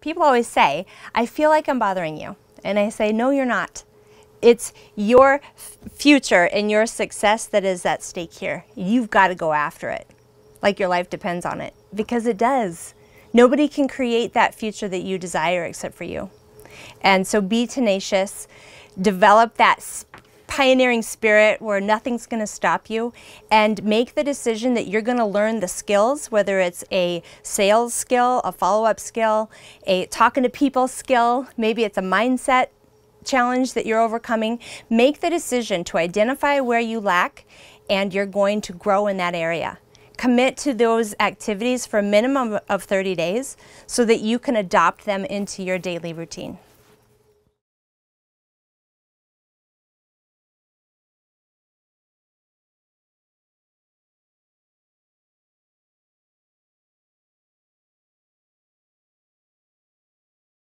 people always say, I feel like I'm bothering you. And I say, no, you're not. It's your future and your success that is at stake here. You've got to go after it like your life depends on it because it does. Nobody can create that future that you desire except for you. And so be tenacious, develop that pioneering spirit where nothing's going to stop you and make the decision that you're going to learn the skills, whether it's a sales skill, a follow up skill, a talking to people skill, maybe it's a mindset challenge that you're overcoming. Make the decision to identify where you lack and you're going to grow in that area. Commit to those activities for a minimum of 30 days so that you can adopt them into your daily routine.